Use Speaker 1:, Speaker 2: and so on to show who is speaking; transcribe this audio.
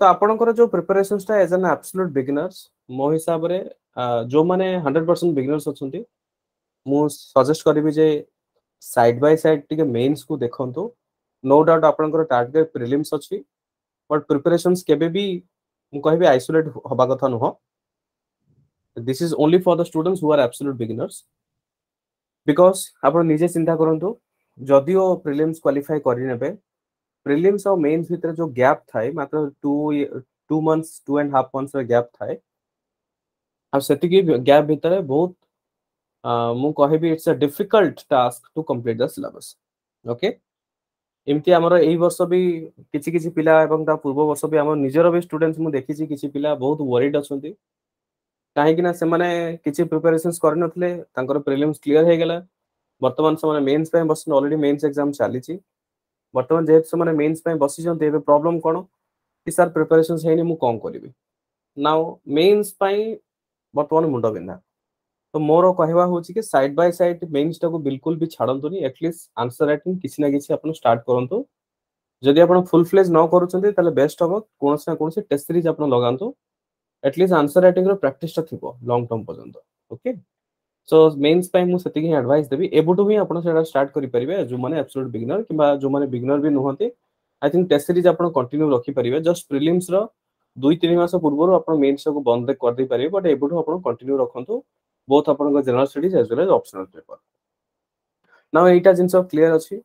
Speaker 1: तो आप जो प्रिपेरेसन टा एज एन आबसल्यूट बिगिनर्स मो हिसाब से जो मैंने हंड्रेड परसेंट बिगिनर्स अच्छा मुझे सजेस्ट करी जे सैड बै साइड टी मेन्स को देखु नो डाउट आप टारगेट प्रिलिम्स अच्छी बट प्रिपेरेसन के कह आइसोलेट हवा कथ नुह this is only for the students who are absolute beginners because आप निजे चिंता करूँ जदिओ प्रिलिम्स क्वाफाए करे प्रीलिम्स और मेंस भीतर जो गैप था है मात्र 2 2 मंथ्स 2 एंड हाफ मंथ्स का गैप था है अब सेति गैप भीतर है बहुत मु कहे भी it's a difficult task to complete the syllabus okay इमती हमर एही वर्ष भी किछि किछि पिला एवं ता पूर्व वर्ष भी हमर निजर भी स्टूडेंट्स मु देखि छी किछि पिला बहुत वरीड अछन्ती काहे कि ना से माने किछि प्रिपरेशंस कर नथले तांकर प्रीलिम्स क्लियर हे गेला वर्तमान से मेंस पे बस ऑलरेडी मेंस एग्जाम चली छी ବର୍ତ୍ତମାନ ଯେହେତୁ ସେମାନେ ମେନ୍ସ ପାଇଁ ବସିଛନ୍ତି ଏବେ ପ୍ରୋବ୍ଲେମ୍ କ'ଣ କି ସାର୍ ପ୍ରିପାରେସନ୍ ହେଇନି ମୁଁ କ'ଣ କରିବି ନାଉ ମେନ୍ସ ପାଇଁ ବର୍ତ୍ତମାନ ମୁଣ୍ଡ ବିନ୍ଧା ତ ମୋର କହିବା ହେଉଛି କି ସାଇଡ୍ ବାଇ ସାଇଡ୍ ମେନ୍ସଟାକୁ ବିଲକୁଲ ବି ଛାଡ଼ନ୍ତୁନି ଆଟଲିଷ୍ଟ ଆନ୍ସର ରାଇଟିଂ କିଛି ନା କିଛି ଆପଣ ଷ୍ଟାର୍ଟ କରନ୍ତୁ ଯଦି ଆପଣ ଫୁଲ୍ ଫ୍ଲେଜ୍ ନ କରୁଛନ୍ତି ତାହେଲେ ବେଷ୍ଟ ହେବ କୌଣସି ନା କୌଣସି ଟେଷ୍ଟ ସିରିଜ୍ ଆପଣ ଲଗାନ୍ତୁ ଆଟଲିଷ୍ଟ ଆନ୍ସର ରାଇଟିଂର ପ୍ରାକ୍ଟିସଟା ଥିବ ଲଙ୍ଗ୍ ଟର୍ମ ପର୍ଯ୍ୟନ୍ତ ଓକେ ସୋ ମେନ୍ସ ପାଇଁ ମୁଁ ସେତିକି ହିଁ ଆଡଭାଇସ୍ ଦେବି ଏବେଠୁ ହିଁ ଆପଣ ସେଇଟା ଷ୍ଟାର୍ଟ କରିପାରିବେ ଯେଉଁମାନେ ଆବସୋଲ୍ୟୁଟ୍ ବିଗିନର କିମ୍ବା ଯେଉଁମାନେ ବିଗିନର ବି ନୁହନ୍ତି ଆଇ ଥିଙ୍କ ଟେଷ୍ଟ ସିରିଜ୍ ଆପଣ କଣ୍ଟିନ୍ୟୁ ରଖିପାରିବେ ଜଷ୍ଟ ପ୍ରିଲିମ୍ସର ଦୁଇ ତିନି ମାସ ପୂର୍ବରୁ ଆପଣ ମେନ୍ସକୁ ବନ୍ଦ କରିଦେଇପାରିବେ ବଟ୍ ଏବେଠୁ ଆପଣ କଣ୍ଟିନ୍ୟୁ ରଖନ୍ତୁ ବୋଥ ଆପଣଙ୍କ general studies as well as optional paper ନା ଏଇଟା ଜିନିଷ କ୍ଲିୟର ଅଛି